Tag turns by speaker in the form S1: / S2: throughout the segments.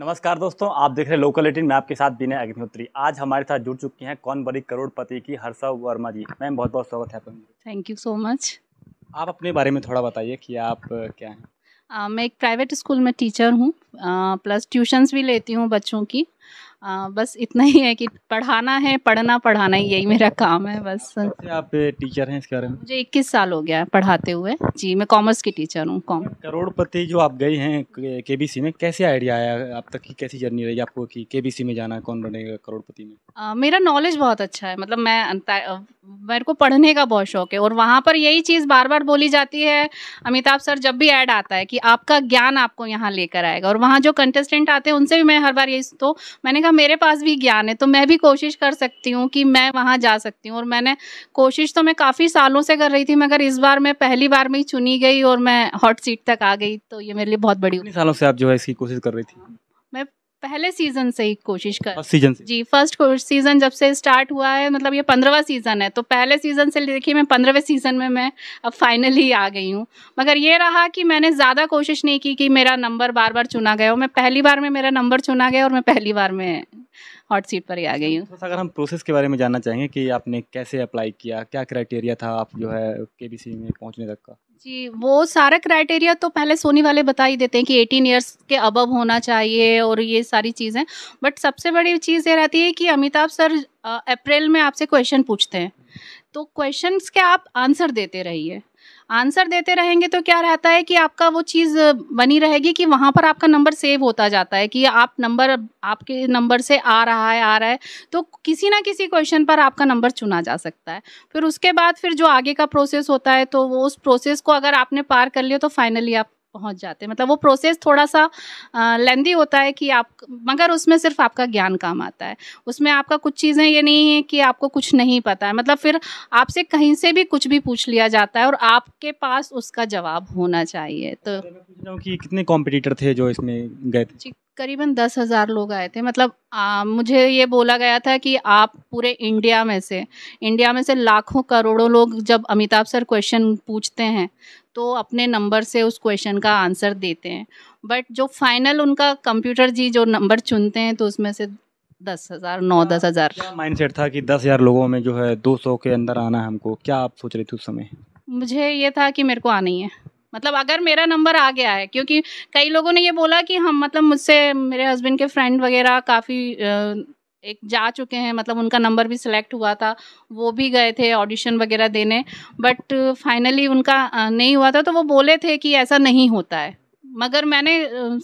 S1: नमस्कार दोस्तों आप देख रहे हैं लोकल एटीन मैं आपके साथ विनय अग्निहोत्री आज हमारे साथ जुड़ चुकी हैं कौन बड़ी करोड़पति की हर्षा वर्मा जी मैम बहुत बहुत स्वागत है आपका
S2: थैंक यू सो मच आप
S1: अपने बारे में थोड़ा बताइए कि आप क्या हैं
S2: आ, मैं एक प्राइवेट स्कूल में टीचर हूँ प्लस ट्यूशन्स भी लेती हूँ बच्चों की आ, बस इतना ही है कि पढ़ाना है पढ़ना पढ़ाना ही यही मेरा काम है बस
S1: आप टीचर हैं इसके बारे में
S2: मुझे इक्कीस साल हो गया है पढ़ाते हुए जी मैं कॉमर्स की टीचर हूँ कॉम
S1: करोड़पति जो आप गई हैं के में कैसे आइडिया आया अब तक की कैसी जर्नी रही आपको कि के में जाना कौन बनेगा करोड़पति में
S2: आ, मेरा नॉलेज बहुत अच्छा है मतलब मैं अं, मेरे को पढ़ने का बहुत शौक है और वहाँ पर यही चीज़ बार बार बोली जाती है अमिताभ सर जब भी ऐड आता है कि आपका ज्ञान आपको यहाँ लेकर आएगा और वहाँ जो कंटेस्टेंट आते हैं उनसे भी मैं हर बार यही तो मैंने कहा मेरे पास भी ज्ञान है तो मैं भी कोशिश कर सकती हूँ कि मैं वहाँ जा सकती हूँ और मैंने कोशिश तो मैं काफ़ी सालों से कर रही थी मगर इस बार मैं पहली बार में ही चुनी गई और मैं हॉट सीट तक आ गई तो ये मेरे लिए बहुत बड़ी
S1: सालों से आप जो है इसकी कोशिश कर रही थी
S2: पहले सीजन से ही कोशिश कर सीजन से। जी फर्स्ट सीजन जब से स्टार्ट हुआ है मतलब ये पंद्रहवा सीजन है तो पहले सीजन से देखिए मैं पंद्रहवें सीजन में मैं अब फाइनली आ गई हूँ मगर ये रहा कि मैंने ज़्यादा कोशिश नहीं की कि मेरा नंबर बार बार चुना गया हो मैं पहली बार में मेरा नंबर चुना गया और मैं पहली बार में हॉट सीट पर ही आ अच्छा, गई हूँ
S1: तो अगर हम प्रोसेस के बारे में जानना चाहेंगे कि आपने कैसे अप्लाई किया क्या क्राइटेरिया था आप जो है के में पहुँचने तक का
S2: जी वो सारा क्राइटेरिया तो पहले सोनी वाले बता ही देते हैं कि एटीन ईयर्स के अबव होना चाहिए और ये सारी चीज़ें बट सबसे बड़ी चीज़ ये रहती है कि अमिताभ सर अप्रैल में आपसे क्वेश्चन पूछते हैं तो क्वेश्चंस के आप आंसर देते रहिए आंसर देते रहेंगे तो क्या रहता है कि आपका वो चीज़ बनी रहेगी कि वहाँ पर आपका नंबर सेव होता जाता है कि आप नंबर आपके नंबर से आ रहा है आ रहा है तो किसी ना किसी क्वेश्चन पर आपका नंबर चुना जा सकता है फिर उसके बाद फिर जो आगे का प्रोसेस होता है तो वो उस प्रोसेस को अगर आपने पार कर लिया तो फाइनली आप पहुंच जाते हैं मतलब वो प्रोसेस थोड़ा सा लेंदी होता है कि आप मगर उसमें सिर्फ आपका ज्ञान काम आता है उसमें आपका कुछ चीज़ें ये नहीं है कि आपको कुछ नहीं पता है मतलब फिर आपसे कहीं से भी कुछ भी पूछ लिया जाता है और आपके पास उसका जवाब होना चाहिए तो
S1: कि कितने कॉम्पिटिटर थे जो इसमें गए थे
S2: करीबन दस हज़ार लोग आए थे मतलब आ, मुझे ये बोला गया था कि आप पूरे इंडिया में से इंडिया में से लाखों करोड़ों लोग जब अमिताभ सर क्वेश्चन पूछते हैं तो अपने नंबर से उस क्वेश्चन का आंसर देते हैं बट जो फाइनल उनका कंप्यूटर जी जो नंबर चुनते हैं तो उसमें से दस हज़ार
S1: नौ दस हज़ार माइंड सेट था कि दस हज़ार लोगों में जो है दो सौ के अंदर आना है हमको क्या आप सोच रहे थे उस समय
S2: मुझे ये था कि मेरे को आना ही है मतलब अगर मेरा नंबर आ गया है क्योंकि कई लोगों ने ये बोला कि हम मतलब मुझसे मेरे हस्बैंड के फ्रेंड वगैरह काफ़ी एक जा चुके हैं मतलब उनका नंबर भी सिलेक्ट हुआ था वो भी गए थे ऑडिशन वगैरह देने बट फाइनली उनका नहीं हुआ था तो वो बोले थे कि ऐसा नहीं होता है मगर मैंने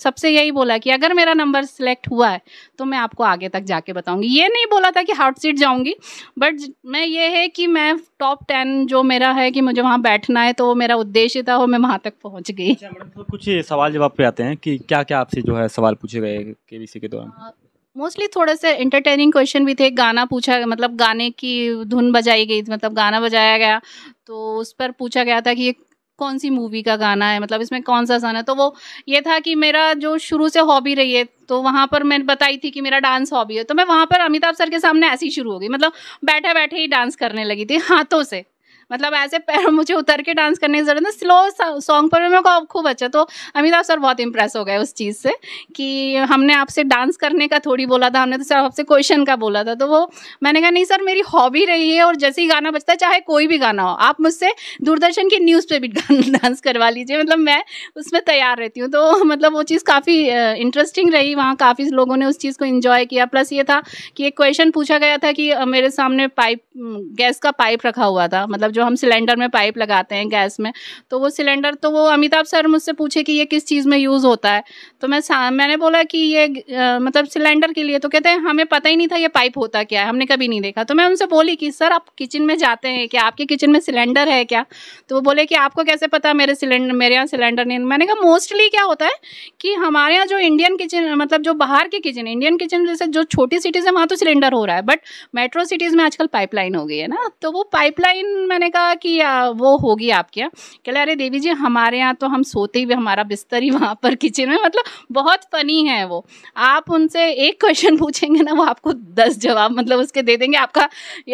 S2: सबसे यही बोला कि अगर मेरा नंबर सिलेक्ट हुआ है तो मैं आपको आगे तक जाके बताऊंगी ये नहीं बोला था कि हार्ट सीट जाऊंगी बट मैं ये है कि मैं टॉप टेन जो मेरा है कि मुझे वहाँ बैठना है तो वो मेरा उद्देश्य था और मैं वहाँ तक पहुँच गई अच्छा, तो
S1: कुछ सवाल जवाब पे आते हैं कि क्या क्या आपसे जो है सवाल पूछे गए के के दौरान
S2: मोस्टली थोड़े से इंटरटेनिंग क्वेश्चन भी थे गाना पूछा मतलब गाने की धुन बजाई गई मतलब गाना बजाया गया तो उस पर पूछा गया था कि ये कौन सी मूवी का गाना है मतलब इसमें कौन सा गाना है तो वो ये था कि मेरा जो शुरू से हॉबी रही है तो वहाँ पर मैंने बताई थी कि मेरा डांस हॉबी है तो मैं वहाँ पर अमिताभ सर के सामने ऐसी शुरू हो गई मतलब बैठे बैठे ही डांस करने लगी थी हाथों से मतलब ऐसे पैर मुझे उतर के डांस करने की जरूरत है स्लो सॉन्ग पर मेरे को खूब अच्छा तो अमिताभ सर बहुत इंप्रेस हो गए उस चीज़ से कि हमने आपसे डांस करने का थोड़ी बोला था हमने तो सर आपसे क्वेश्चन का बोला था तो वो मैंने कहा नहीं सर मेरी हॉबी रही है और जैसे ही गाना बजता है चाहे कोई भी गाना हो आप मुझसे दूरदर्शन की न्यूज़ पे भी डांस करवा लीजिए मतलब मैं उसमें तैयार रहती हूँ तो मतलब वो चीज़ काफ़ी इंटरेस्टिंग रही वहाँ काफ़ी लोगों ने उस चीज़ को इन्जॉय किया प्लस ये था कि एक क्वेश्चन पूछा गया था कि मेरे सामने पाइप गैस का पाइप रखा हुआ था मतलब जो जो हम सिलेंडर में पाइप लगाते हैं गैस में तो वो सिलेंडर तो वो अमिताभ सर मुझसे पूछे कि ये किस चीज़ में यूज़ होता है तो मैं मैंने बोला कि ये आ, मतलब सिलेंडर के लिए तो कहते हैं हमें पता ही नहीं था ये पाइप होता क्या है हमने कभी नहीं देखा तो मैं उनसे बोली कि सर आप किचन में जाते हैं क्या आपके किचन में सिलेंडर है क्या तो वो बोले कि आपको कैसे पता मेरे सिलेंडर मेरे यहाँ सिलेंडर नहीं मैंने कहा मोस्टली क्या होता है कि हमारे यहाँ जो इंडियन किचन मतलब जो बाहर के किचन इंडियन किचन जैसे जो छोटी सिटीज़ है वहाँ तो सिलेंडर हो रहा है बट मेट्रो सिटीज़ में आजकल पाइपलाइन हो गई है ना तो वो पाइपलाइन मैंने मैंने कहा कि आ, वो होगी आपके यहाँ कह अरे देवी जी हमारे यहाँ तो हम सोते ही हमारा बिस्तर ही वहाँ पर किचन में मतलब बहुत फनी है वो आप उनसे एक क्वेश्चन पूछेंगे ना वो आपको दस जवाब मतलब उसके दे देंगे आपका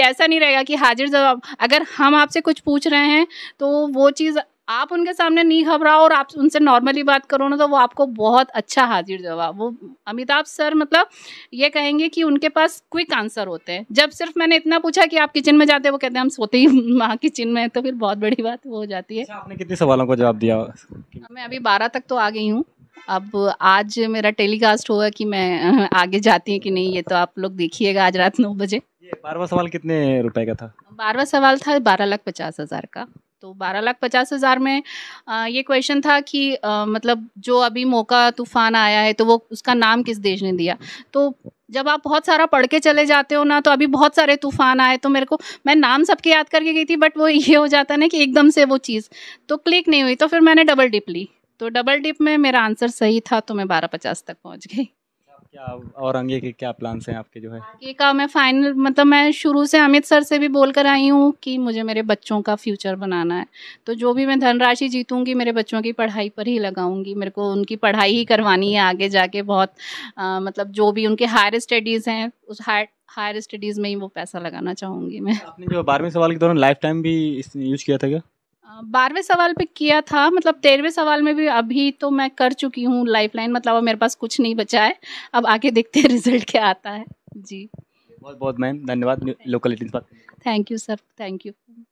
S2: ऐसा नहीं रहेगा कि हाजिर जवाब अगर हम आपसे कुछ पूछ रहे हैं तो वो चीज़ आप उनके सामने नहीं घबराओ और आप उनसे नॉर्मली बात करो ना तो वो आपको बहुत अच्छा हाजिर जवाब वो अमिताभ सर मतलब ये कहेंगे कि उनके पास क्विक आंसर होते हैं जब सिर्फ मैंने इतना पूछा कि आप किचन में जाते हैं वो कहते हैं हम सोते ही वहाँ किचन में तो फिर बहुत बड़ी बात हो जाती है अच्छा, आपने कितने
S1: सवालों का जवाब दिया
S2: मैं अभी बारह तक तो आ गई हूँ अब आज मेरा टेलीकास्ट होगा कि मैं आगे जाती हूँ कि नहीं ये तो आप लोग देखिएगा आज रात नौ बजे
S1: बारहवा सवाल कितने रुपए का था
S2: बारहवा सवाल था बारह लाख पचास हजार का तो बारह लाख पचास हज़ार में आ, ये क्वेश्चन था कि आ, मतलब जो अभी मौका तूफान आया है तो वो उसका नाम किस देश ने दिया तो जब आप बहुत सारा पढ़ के चले जाते हो ना तो अभी बहुत सारे तूफान आए तो मेरे को मैं नाम सबके याद करके गई थी बट वो ये हो जाता ना कि एकदम से वो चीज़ तो क्लिक नहीं हुई तो फिर मैंने डबल डिप ली तो डबल डिप में मेरा आंसर सही था तो मैं बारह पचास तक पहुँच गई
S1: क्या और आगे के क्या प्लान्स हैं आपके जो है आगे
S2: का मैं फाइनल मतलब मैं शुरू से अमित सर से भी बोल कर आई हूँ कि मुझे मेरे बच्चों का फ्यूचर बनाना है तो जो भी मैं धनराशि जीतूंगी मेरे बच्चों की पढ़ाई पर ही लगाऊंगी मेरे को उनकी पढ़ाई ही करवानी है आगे जाके बहुत आ, मतलब जो भी उनके हायर स्टडीज़ हैं उस हायर हायर स्टडीज़ में ही वो पैसा लगाना चाहूँगी मैं आपने
S1: जो बारहवीं सवाल के दौरान लाइफ टाइम भी यूज किया था क्या
S2: बारहवें सवाल पे किया था मतलब तेरहवें सवाल में भी अभी तो मैं कर चुकी हूँ लाइफलाइन मतलब अब मेरे पास कुछ नहीं बचा है अब आगे देखते हैं रिजल्ट क्या आता है जी
S1: बहुत बहुत मैम धन्यवाद local
S2: thank you sir thank you